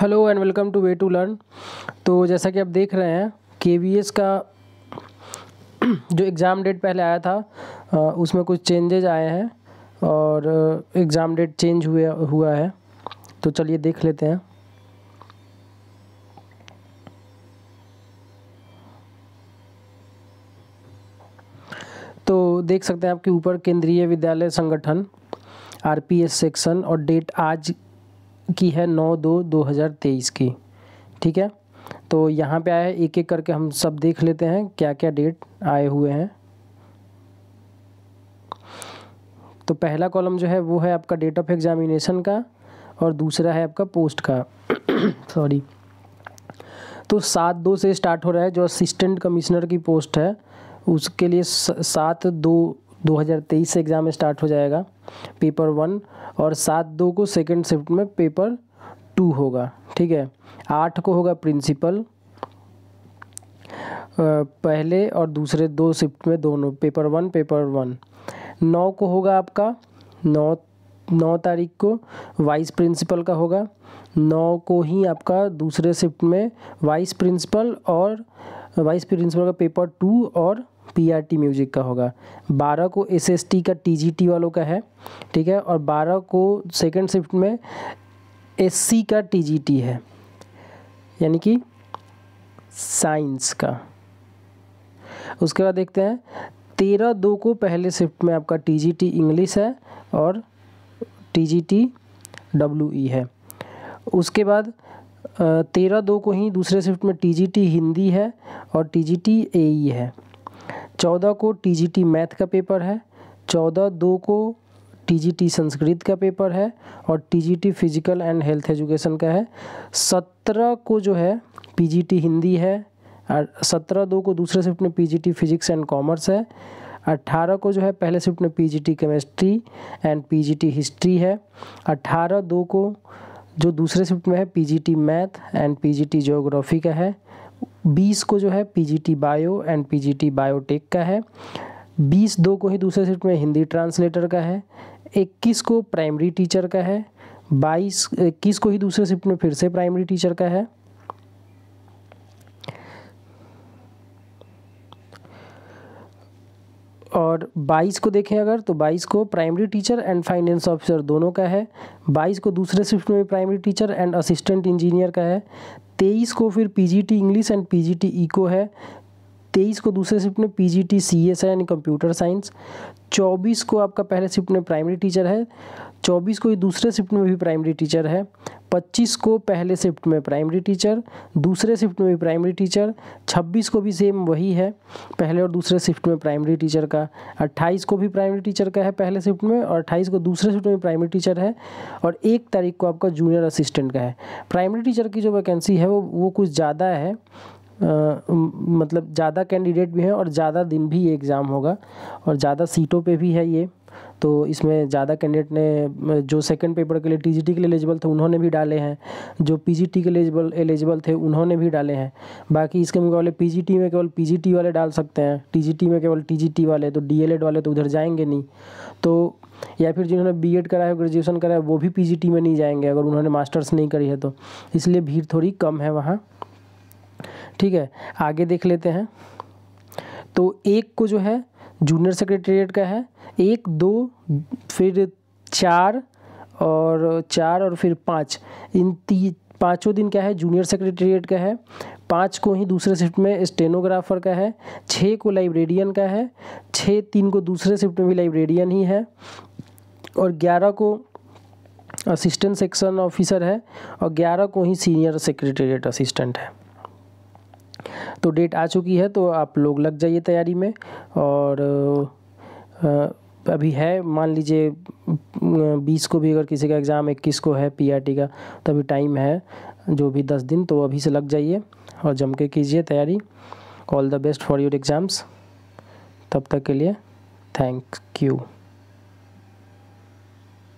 hello and welcome to way to learn तो जैसा कि आप देख रहे हैं के का जो एग्ज़ाम डेट पहले आया था उसमें कुछ चेंजेज आए हैं और एग्ज़ाम डेट चेंज हुए हुआ है तो चलिए देख लेते हैं तो देख सकते हैं आपके ऊपर केंद्रीय विद्यालय संगठन आरपीएस सेक्शन और डेट आज की है नौ दो दो हज़ार तेईस की ठीक है तो यहाँ पे आया है एक एक करके हम सब देख लेते हैं क्या क्या डेट आए हुए हैं तो पहला कॉलम जो है वो है आपका डेट ऑफ एग्ज़ामिनेशन का और दूसरा है आपका पोस्ट का सॉरी तो सात दो से स्टार्ट हो रहा है जो असिस्टेंट कमिश्नर की पोस्ट है उसके लिए सात दो 2023 से एग्ज़ाम स्टार्ट हो जाएगा पेपर वन और सात दो को सेकेंड शिफ्ट में पेपर टू होगा ठीक है आठ को होगा प्रिंसिपल पहले और दूसरे दो शिफ्ट में दोनों पेपर वन पेपर वन नौ को होगा आपका नौ नौ तारीख को वाइस प्रिंसिपल का होगा नौ को ही आपका दूसरे शिफ्ट में वाइस प्रिंसिपल और वाइस प्रिंसिपल का पेपर टू और पीआरटी म्यूज़िक का होगा बारह को एसएसटी का टीजीटी वालों का है ठीक है और बारह को सेकेंड शिफ्ट में एससी का टीजीटी है यानी कि साइंस का उसके बाद देखते हैं तेरह दो को पहले शिफ्ट में आपका टीजीटी इंग्लिश है और टीजीटी डब्ल्यूई e है उसके बाद तेरह दो को ही दूसरे शिफ्ट में टीजीटी हिंदी है और टीजीटी एई e है चौदह को टीजीटी मैथ का पेपर है चौदह दो को टीजीटी संस्कृत का पेपर है और TGT physical and health education का है सत्रह को जो है पीजीटी हिंदी है सत्रह दो को दूसरे शिफ्ट में पीजीटी फिजिक्स एंड कॉमर्स है अट्ठारह को जो है पहले शिफ्ट में PGT chemistry and PGT history है अट्ठारह दो को जो दूसरे शिफ्ट में है PGT math and PGT geography का है बीस को जो है PGT bio and PGT biotech का है बीस दो को ही दूसरे शिफ्ट में हिंदी ट्रांसलेटर का है इक्कीस को प्राइमरी टीचर का है बाईस इक्कीस को ही दूसरे शिफ्ट में फिर से प्राइमरी टीचर का है और 22 को देखें अगर तो 22 को primary teacher and finance officer दोनों का है 22 को दूसरे शिफ्ट में primary teacher and assistant engineer का है तेईस को फिर PGT English and PGT eco है तेईस को दूसरे शिफ्ट में P G T C S है यानी कंप्यूटर साइंस चौबीस को आपका पहले शिफ्ट में प्राइमरी टीचर है चौबीस को ये दूसरे शिफ्ट में भी प्राइमरी टीचर है पच्चीस को पहले शिफ्ट में प्राइमरी टीचर दूसरे शिफ्ट में भी प्राइमरी टीचर छब्बीस को भी सेम वही है पहले और दूसरे शिफ्ट में प्राइमरी टीचर का अट्ठाईस को भी प्राइमरी टीचर का है पहले शिफ्ट में और अट्ठाईस को दूसरे शिफ्ट में प्राइमरी टीचर है और एक तारीख को आपका जूनियर असिस्टेंट का है प्राइमरी टीचर की जो वैकेंसी है वो वो कुछ ज़्यादा है आ, मतलब ज़्यादा कैंडिडेट भी हैं और ज़्यादा दिन भी ये एग्ज़ाम होगा और ज़्यादा सीटों पर भी है ये तो इसमें ज़्यादा कैंडिडेट ने जो सेकंड पेपर के लिए टीजीटी के लिए एलिजिबल थे उन्होंने भी डाले हैं जो पीजीटी के लिए एलिजिबल एलिजिबल थे उन्होंने भी डाले हैं बाकी इसके मुकाबले पीजीटी में केवल पीजीटी वाले डाल सकते हैं टीजीटी में केवल टीजीटी वाले तो एड वाले तो उधर जाएंगे नहीं तो या फिर जिन्होंने एड कराया है ग्रेजुएशन कराया है वो भी टी में नहीं जाएंगे अगर उन्होंने मास्टर्स नहीं करी है तो इसलिए भीड़ थोड़ी कम है वहाँ ठीक है आगे देख लेते हैं तो एक को जो है जूनियर सेक्रेटेरिएट का है एक दो फिर चार और चार और फिर पाँच इन ती पाँचों दिन क्या है जूनियर सेक्रेटेरिएट का है पाँच को ही दूसरे शिफ्ट में स्टेनोग्राफर का है छः को लाइब्रेरियन का है छः तीन को दूसरे शिफ्ट में भी लाइब्रेरियन ही है और ग्यारह को असिस्टेंट सेक्शन ऑफिसर है और ग्यारह को ही सीनियर सेक्रेटेरिएट असिस्टेंट है तो डेट आ चुकी है तो आप लोग लग जाइए तैयारी में और अभी है मान लीजिए बीस को भी अगर किसी का एग्ज़ाम इक्कीस को है पीआरटी e का तो अभी टाइम है जो भी दस दिन तो अभी से लग जाइए और जम के कीजिए तैयारी all the best for your exams तब तक के लिए थैंक यू